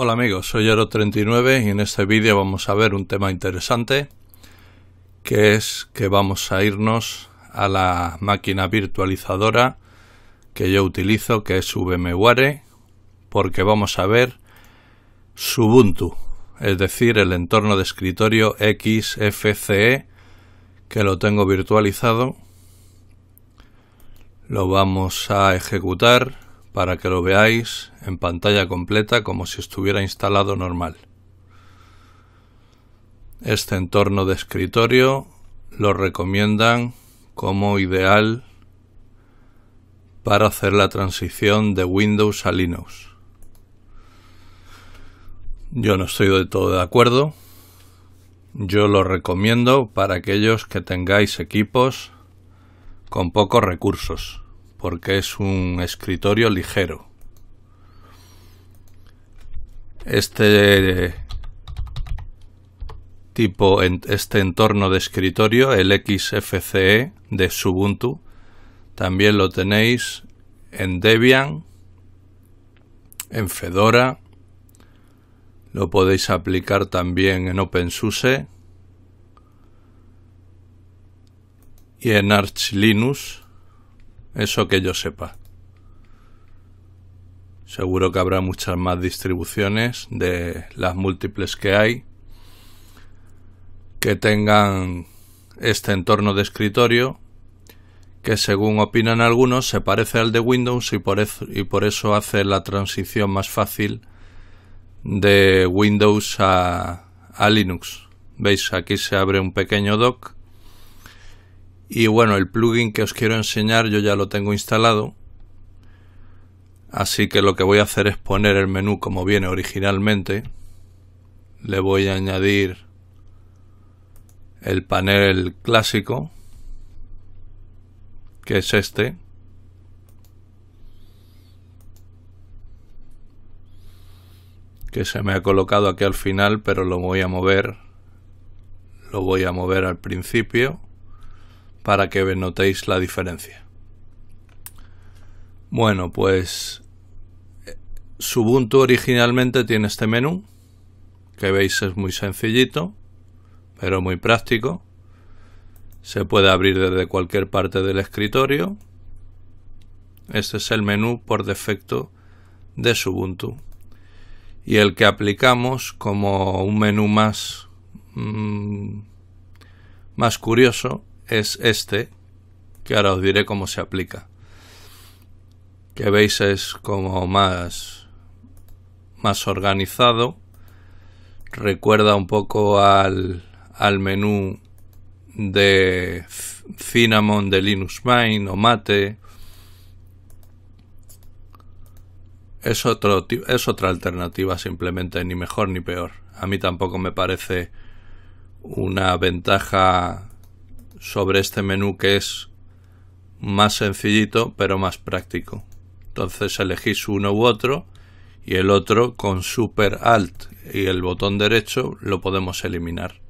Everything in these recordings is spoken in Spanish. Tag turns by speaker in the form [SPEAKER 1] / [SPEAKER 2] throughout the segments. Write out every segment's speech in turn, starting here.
[SPEAKER 1] Hola amigos, soy Ero39 y en este vídeo vamos a ver un tema interesante que es que vamos a irnos a la máquina virtualizadora que yo utilizo que es VMware porque vamos a ver Ubuntu, es decir, el entorno de escritorio XFCE que lo tengo virtualizado. Lo vamos a ejecutar para que lo veáis en pantalla completa como si estuviera instalado normal. Este entorno de escritorio lo recomiendan como ideal para hacer la transición de Windows a Linux. Yo no estoy de todo de acuerdo. Yo lo recomiendo para aquellos que tengáis equipos con pocos recursos porque es un escritorio ligero. Este tipo, este entorno de escritorio, el XFCE de Ubuntu, también lo tenéis en Debian, en Fedora, lo podéis aplicar también en OpenSUSE y en Arch Linux eso que yo sepa. Seguro que habrá muchas más distribuciones de las múltiples que hay que tengan este entorno de escritorio que según opinan algunos se parece al de Windows y por, eso, y por eso hace la transición más fácil de Windows a, Linux. Veis, aquí se abre un pequeño doc y bueno, el plugin que os quiero enseñar yo ya lo tengo instalado. Así que lo que voy a hacer es poner el menú como viene originalmente. Le voy a añadir el panel clásico, que es este. Que se me ha colocado aquí al final, pero lo voy a mover. Lo voy a mover al principio para que notéis la diferencia. Bueno, pues eh, Ubuntu originalmente tiene este menú, que veis es muy sencillito, pero muy práctico. Se puede abrir desde cualquier parte del escritorio. Este es el menú por defecto de Ubuntu. Y el que aplicamos como un menú más, mm, más curioso es este, que ahora os diré cómo se aplica. Que veis es como más, más organizado. Recuerda un poco al, menú de Cinnamon de Linux Mint o Mate. Es, otro, es otra alternativa simplemente, ni mejor ni peor. A mí tampoco me parece una ventaja sobre este menú que es más sencillito pero más práctico. Entonces elegís uno u otro y el otro con Super Alt y el botón derecho lo podemos eliminar.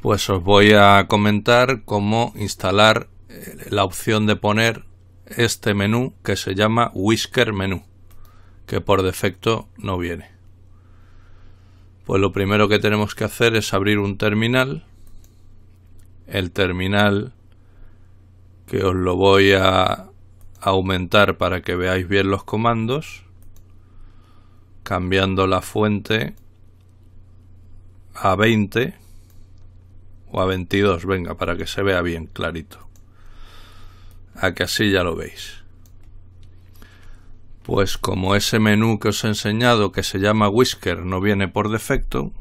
[SPEAKER 1] Pues os voy a comentar cómo instalar eh, la opción de poner este menú que se llama Whisker Menú, que por defecto no viene. Pues lo primero que tenemos que hacer es abrir un terminal el terminal que os lo voy a aumentar para que veáis bien los comandos cambiando la fuente a 20 o a 22 venga para que se vea bien clarito a que así ya lo veis pues como ese menú que os he enseñado que se llama whisker no viene por defecto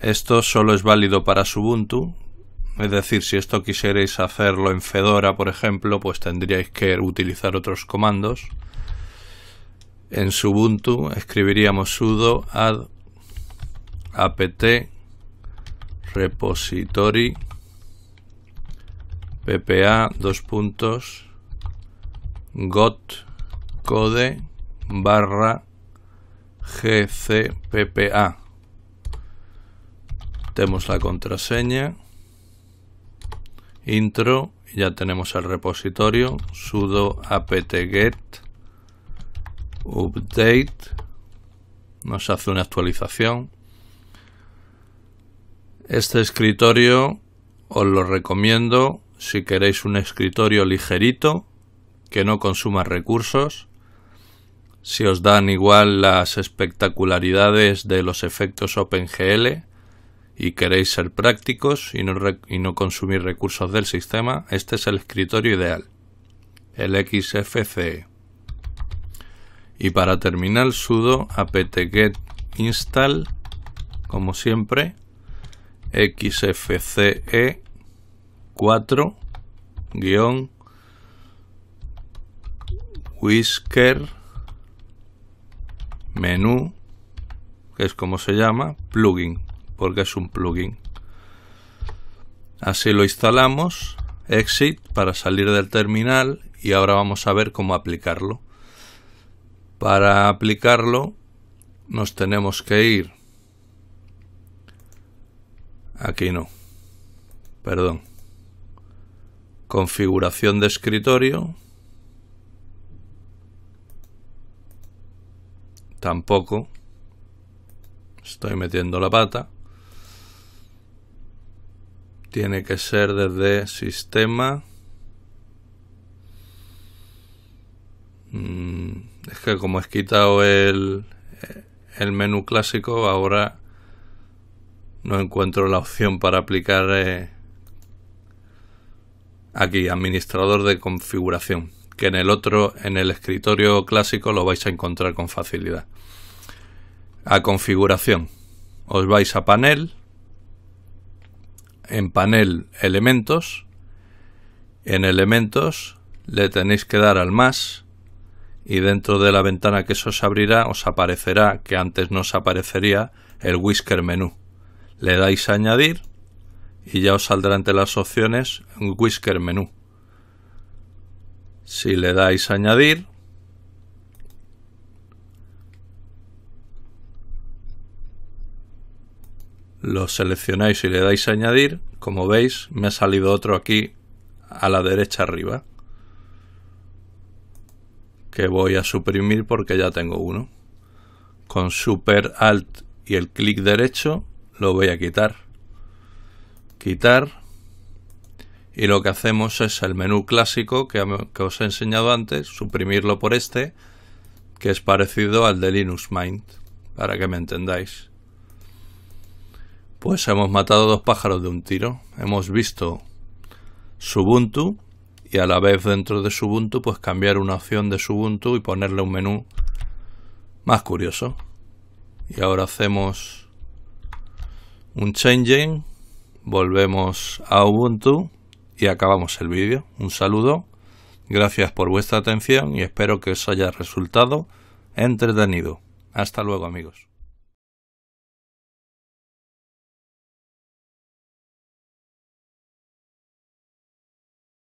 [SPEAKER 1] esto solo es válido para Ubuntu es decir, si esto quisierais hacerlo en Fedora, por ejemplo, pues tendríais que utilizar otros comandos. En Ubuntu escribiríamos sudo add apt repository ppa dos puntos got code barra gcppa. Tenemos la contraseña intro, ya tenemos el repositorio, sudo apt-get update, nos hace una actualización. Este escritorio os lo recomiendo si queréis un escritorio ligerito, que no consuma recursos, si os dan igual las espectacularidades de los efectos OpenGL, y queréis ser prácticos y no, consumir recursos del sistema, este es el escritorio ideal, el XFCE. Y para terminar, sudo apt-get install, como siempre, xfce 4 whisker menú que es como se llama plugin porque es un plugin. Así lo instalamos, exit para salir del terminal y ahora vamos a ver cómo aplicarlo. Para aplicarlo nos tenemos que ir. Aquí no. Perdón. Configuración de escritorio. Tampoco. Estoy metiendo la pata tiene que ser desde sistema. Mm, es que como he quitado el, el menú clásico, ahora no encuentro la opción para aplicar eh, aquí administrador de configuración que en el otro en el escritorio clásico lo vais a encontrar con facilidad a configuración os vais a panel en panel elementos, en elementos le tenéis que dar al más y dentro de la ventana que se os abrirá os aparecerá, que antes no os aparecería, el whisker menú. Le dais a añadir y ya os saldrá ante las opciones un whisker menú. Si le dais a añadir, lo seleccionáis y le dais a añadir, como veis me ha salido otro aquí a la derecha arriba que voy a suprimir porque ya tengo uno. Con super alt y el clic derecho lo voy a quitar. Quitar y lo que hacemos es el menú clásico que, os he enseñado antes, suprimirlo por este que es parecido al de Linux Mint, para que me entendáis. Pues hemos matado dos pájaros de un tiro. Hemos visto Ubuntu y a la vez dentro de Subuntu pues cambiar una opción de Subuntu y ponerle un menú más curioso. Y ahora hacemos un changing, volvemos a Ubuntu y acabamos el vídeo. Un saludo, gracias por vuestra atención y espero que os haya resultado entretenido. Hasta luego amigos.